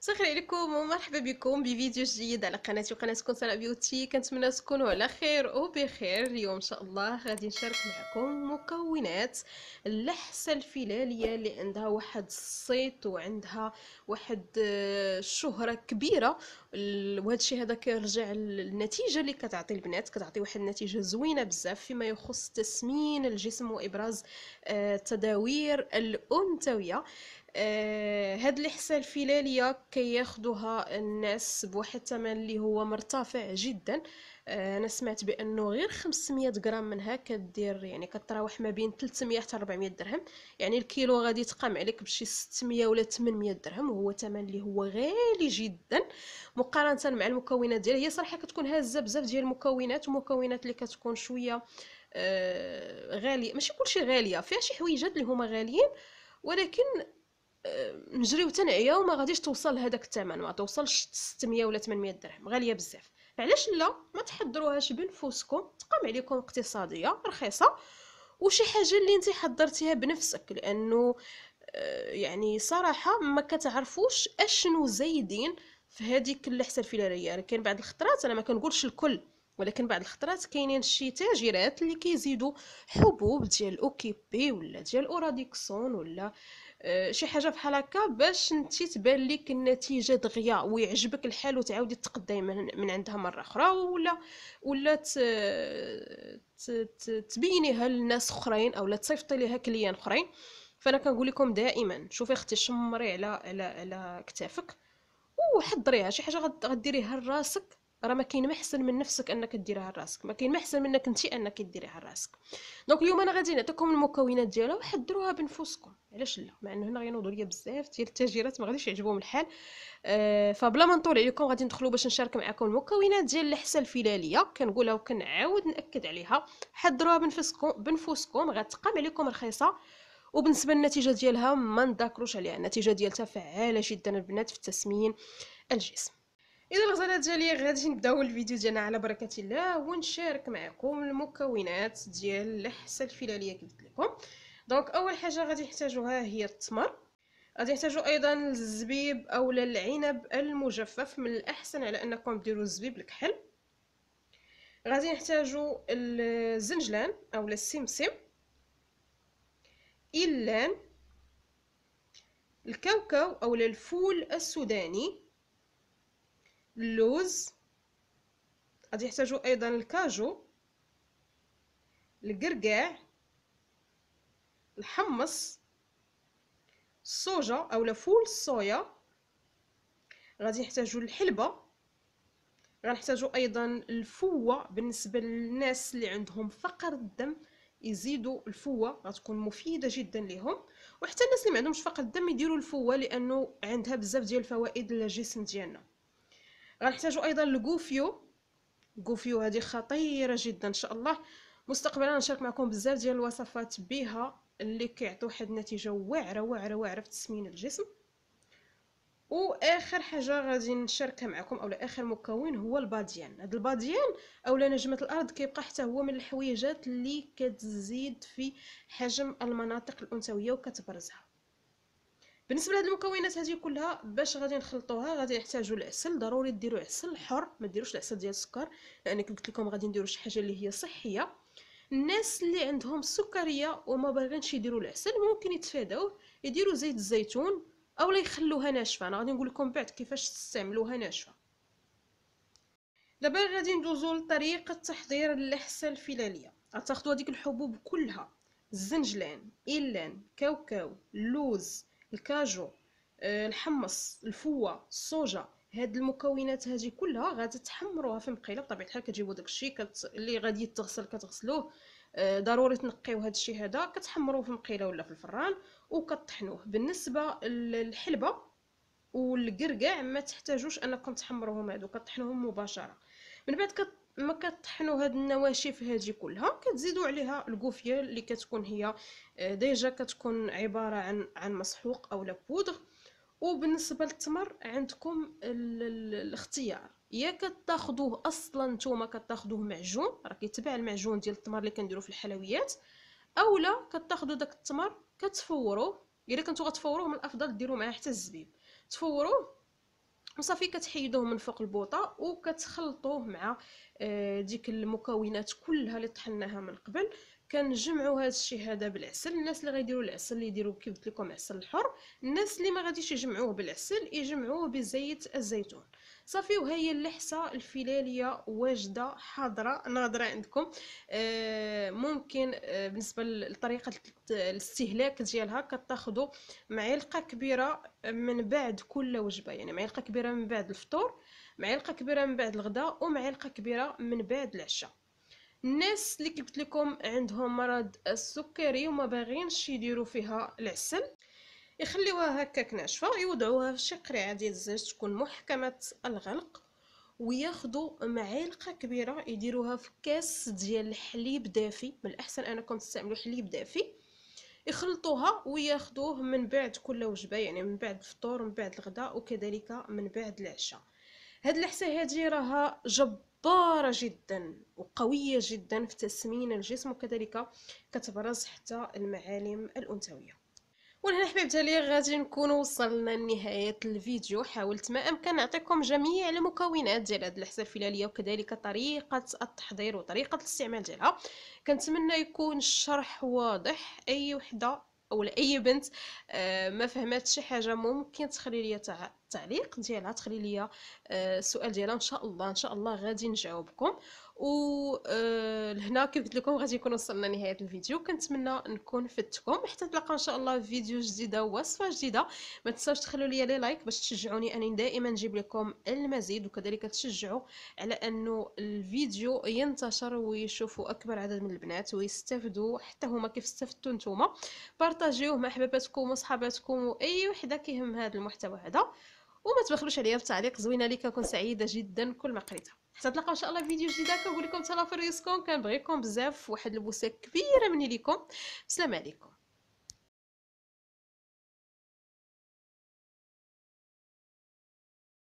صخر عليكم ومرحبا بكم بفيديو جديد على قناتي وقناتكم سناء بيوتي كنتمنى تكونوا على خير وبخير اليوم ان شاء الله غادي نشارك معكم مكونات اللحسه الفلاليه اللي عندها واحد الصيت وعندها واحد الشهره آه، كبيره وهذا الشيء هذا كيرجع للنتيجه اللي كتعطي البنات كتعطي واحد النتيجه زوينه بزاف فيما يخص تسمين الجسم وابراز التداوير آه، الانثويه آه هاد الحصه الفلاليه كياخدوها الناس بواحد الثمن اللي هو مرتفع جدا آه انا سمعت بانه غير 500 غرام منها كدير يعني كتراوح ما بين 300 حتى 400 درهم يعني الكيلو غادي تقام عليك بشي 600 ولا 800 درهم وهو ثمن اللي هو غالي جدا مقارنه مع المكونات ديالها هي صراحه كتكون هازه بزاف ديال المكونات ومكونات اللي كتكون شويه آه غاليه ماشي كلشي غاليه فيها شي حويجات اللي هما غاليين ولكن نجري وتنعيا وما غاديش توصل لهذاك الثمن ما توصلش 600 ولا 800 درهم غاليه بزاف علاش لا ما تحضروهاش بنفوسكم تقام عليكم اقتصاديه رخيصه وشي حاجه اللي انت حضرتيها بنفسك لانه آه، يعني صراحه ما كتعرفوش اشنو زايدين في هذيك اللحسه في يعني كاين بعض الخطرات انا ما كنقولش الكل ولكن بعض الخطرات كاينين شي تاجرات اللي كيزيدوا حبوب ديال اوكيبي ولا ديال اوراديكسون ولا آه، شي حاجه بحال هكا باش انت تبان لك النتيجه دغيا ويعجبك الحال وتعاودي تقداي من, من عندها مره اخرى ولا ولا ت... تبينيها للناس اخرين او لا تصيفطي ليها كليان اخرين فانا كنقول لكم دائما شوفي اختي شمري على على على كتافك وحضريها شي حاجه غديريها لراسك راه ما كاين محسن من نفسك انك ديريها لراسك ما كاين محسن منك انت انك ديريها لراسك دونك اليوم انا غادي نعطيكم المكونات ديالها وحضروها بنفسكم علاش لا مع انه هنا غينوضوا ليا بزاف ديال التاجرات ما غاديش يعجبهم الحال آه فبلا ما نطول عليكم غادي ندخلوا باش نشارك معكم المكونات ديال اللحسه الفلاليه كنقولها وكنعاود ناكد عليها حضروها بنفسكم بنفسكم غتقام عليكم رخيصه وبالنسبه للنتيجه ديالها ما نذكروش عليها النتيجه ديالها فعاله جدا البنات في تسمين الجسم اذا الغزاله ديالي غادي نبداو الفيديو ديالنا على بركه الله ونشارك معكم المكونات ديال الحصه الفلاليه كيف قلت لكم دونك اول حاجه غادي نحتاجوها هي التمر غادي نحتاجو ايضا الزبيب اولا العنب المجفف من الاحسن على انكم ديروا الزبيب الكحل غادي نحتاجو الزنجلان اولا السمسم إلان الكاوكاو اولا الفول السوداني اللوز غادي يحتاجوا ايضا الكاجو القرقاع الحمص الصوجه اولا فول الصويا غادي يحتاجوا الحلبه غنحتاجوا ايضا الفوه بالنسبه للناس اللي عندهم فقر الدم يزيدوا الفوه غتكون مفيده جدا لهم وحتى الناس اللي ما عندهمش فقر الدم يديروا الفوه لانه عندها بزاف ديال الفوائد للجسم ديالنا غنحتاجو ايضا لغوفيو غوفيو هذه خطيره جدا ان شاء الله مستقبلا نشارك معكم بزاف ديال الوصفات بها اللي كيعطيو واحد النتيجه واعره واعره واعره في تسمين الجسم واخر حاجه غادي نشاركها معكم اولا اخر مكون هو الباديان هذا الباديان اولا نجمه الارض كيبقى حتى هو من الحويجات اللي كتزيد في حجم المناطق الانثويه وكتبرزها بالنسبه لهاد المكونات هذه كلها باش غادي نخلطوها غادي نحتاجوا العسل ضروري ديروا عسل حر ما ديروش العسل ديال السكر لان كنت قلت لكم غادي نديروا شي حاجه اللي هي صحيه الناس اللي عندهم سكريه وما باغينش يديروا العسل ممكن يتفاداوه يديروا زيت الزيتون اولا يخلوها ناشفه انا غادي نقول لكم بعد كيفاش تستعملوها ناشفه دابا غادي ندوزو لطريقه تحضير العسل الفلاليه غتاخذوا هذيك الحبوب كلها الزنجلان إيلان كاوكاو اللوز الكاجو آه، الحمص الفوة الصوجة هاد المكونات هذه كلها غادي تحمروها في مقيله بطبيعه الحال كتجيبوا داكشي كت... اللي غادي يتغسل كتغسلوه آه ضروري تنقيو هاد الشيء هذا كتحمروه في مقيله ولا في الفران وكطحنوه بالنسبه للحلبه والكركاع ما تحتاجوش انكم تحمروهم هادو كطحنوهم مباشره من بعد كت... ما كطحنوا هاد النواشف هادي كلها كتزيدوا عليها الكوفيه اللي كتكون هي آه، ديجا كتكون عباره عن عن مسحوق او بودغ وبالنسبه للتمر عندكم ال... الاختيار يا كتاخذوه اصلا نتوما كتاخذوه معجون راه كيتباع المعجون ديال التمر اللي كنديرو في الحلويات اولا كتاخذوا داك التمر كتفوروه الا كنتو غتفوروه من الافضل ديروا معاه حتى الزبيب تفوروه وصافي كتحيدوه من فوق البوطه وكتخلطوه مع آه، ديك المكونات كلها اللي طحناها من قبل كنجمعوا هذا الشيء هذا بالعسل الناس اللي غيديروا العسل يديروا كيف قلت لكم عسل الحر الناس اللي ما غاديش يجمعوه بالعسل يجمعوه بزيت الزيتون صافي وهي اللحسه الفلاليه واجده حاضره ناظره عندكم آه، ممكن آه، بالنسبه لطريقه الاستهلاك ديالها كتاخذوا معلقه كبيره من بعد كل وجبه يعني معلقه كبيره من بعد الفطور معلقه كبيره من بعد الغداء ومعلقه كبيره من بعد العشاء الناس اللي قلت لكم عندهم مرض السكري وما باغينش يديروا فيها العسل يخليوها هكاك ناشفه يوضعوها في شي قريعه ديال الزيت تكون محكمه الغلق وياخذوا معلقه كبيره يديروها في كاس ديال الحليب دافي من الاحسن انكم تستعملوا حليب دافي يخلطوها وياخذوه من بعد كل وجبه يعني من بعد الفطور من بعد الغداء وكذلك من بعد العشاء هاد العسه هادي راها جب جبارة جدا وقوية جدا في تسمين الجسم وكذلك كتبرز حتى المعالم الأنثوية وهنا حبيبتي غادي نكون وصلنا لنهايه الفيديو حاولت ما امكن نعطيكم جميع المكونات ديال هذه الحساء الفلاليه وكذلك طريقه التحضير وطريقه الاستعمال ديالها كنتمنى يكون الشرح واضح اي وحده او لاي بنت آه، ما فهمتش شي حاجه ممكن تخلي لي تعليق ديالها تخلي لي السؤال آه، ديالها ان شاء الله ان شاء الله غادي نجاوبكم آه، لهنا كيف قلت لكم غادي نكون وصلنا لنهايه الفيديو كنتمنى نكون فدتكم حتى نتلاقاو ان شاء الله في فيديو جديده وصفه جديده ما تنساوش تخلوا لي لي لايك باش تشجعوني انني دائما نجيب لكم المزيد وكذلك تشجعوا على انه الفيديو ينتشر ويشوفوا اكبر عدد من البنات ويستافدوا حتى هما كيف استفدتوا نتوما بارطاجيوه مع حباباتكم وصحاباتكم واي وحده كيهم هذا المحتوى هذا وما تبخلوش عليا بتعليق زوينه لي كنكون سعيده جدا كل ما قريتها تتلاقاو ان شاء الله في فيديو جديد كنقول لكم تهلاو في ريسكم كنبغيكم بزاف واحد البوسه كبيره مني ليكم السلام عليكم